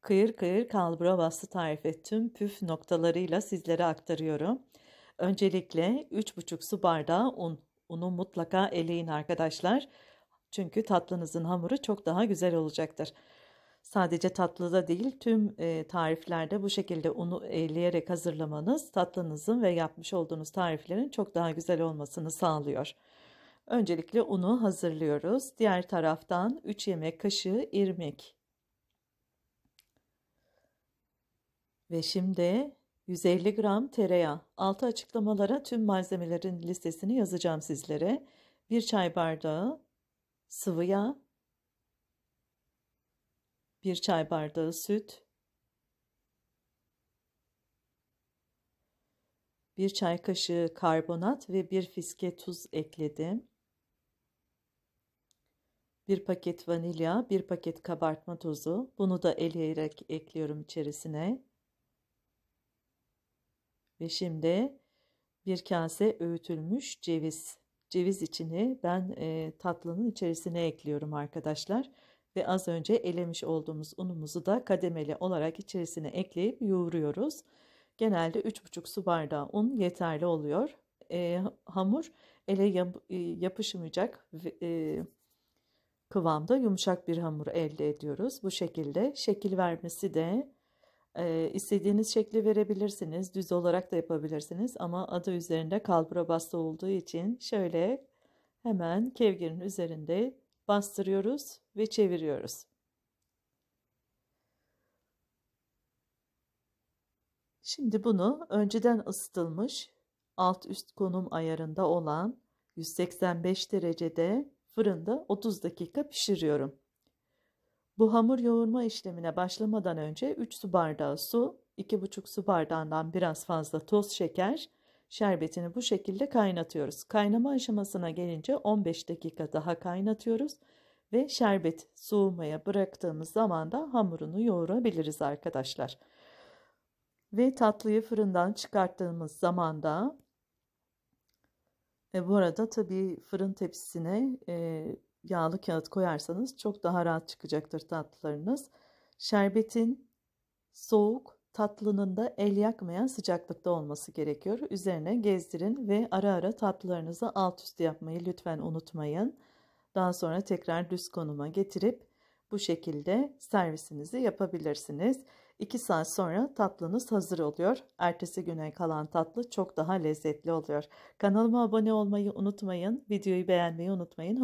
kıyır kıyır kalbura bastı tarif tüm püf noktalarıyla sizlere aktarıyorum. Öncelikle 3,5 su bardağı un. Unu mutlaka eleyin arkadaşlar. Çünkü tatlınızın hamuru çok daha güzel olacaktır. Sadece tatlıda değil tüm e, tariflerde bu şekilde unu eleyerek hazırlamanız tatlınızın ve yapmış olduğunuz tariflerin çok daha güzel olmasını sağlıyor. Öncelikle unu hazırlıyoruz. Diğer taraftan 3 yemek kaşığı irmik Ve şimdi 150 gram tereyağı. Altı açıklamalara tüm malzemelerin listesini yazacağım sizlere. 1 çay bardağı sıvı yağ, 1 çay bardağı süt, 1 çay kaşığı karbonat ve 1 fiske tuz ekledim. 1 paket vanilya, 1 paket kabartma tozu. Bunu da eleyerek ekliyorum içerisine. Ve şimdi bir kase öğütülmüş ceviz. Ceviz içini ben e, tatlının içerisine ekliyorum arkadaşlar. Ve az önce elemiş olduğumuz unumuzu da kademeli olarak içerisine ekleyip yoğuruyoruz. Genelde 3,5 su bardağı un yeterli oluyor. E, hamur ele yap, e, yapışmayacak e, kıvamda yumuşak bir hamur elde ediyoruz. Bu şekilde şekil vermesi de e, istediğiniz şekli verebilirsiniz. Düz olarak da yapabilirsiniz ama adı üzerinde kalbura bastı olduğu için şöyle hemen kevgirin üzerinde bastırıyoruz ve çeviriyoruz. Şimdi bunu önceden ısıtılmış alt üst konum ayarında olan 185 derecede fırında 30 dakika pişiriyorum. Bu hamur yoğurma işlemine başlamadan önce 3 su bardağı su, 2,5 su bardağından biraz fazla toz şeker, şerbetini bu şekilde kaynatıyoruz. Kaynama aşamasına gelince 15 dakika daha kaynatıyoruz ve şerbet soğumaya bıraktığımız zaman da hamurunu yoğurabiliriz arkadaşlar. Ve tatlıyı fırından çıkarttığımız zaman da e, bu arada tabii fırın tepsisine e, yağlı kağıt koyarsanız çok daha rahat çıkacaktır tatlılarınız. Şerbetin soğuk, tatlının da el yakmayan sıcaklıkta olması gerekiyor. Üzerine gezdirin ve ara ara tatlılarınızı alt üst yapmayı lütfen unutmayın. Daha sonra tekrar düz konuma getirip bu şekilde servisinizi yapabilirsiniz. 2 saat sonra tatlınız hazır oluyor. Ertesi güne kalan tatlı çok daha lezzetli oluyor. Kanalıma abone olmayı unutmayın. Videoyu beğenmeyi unutmayın.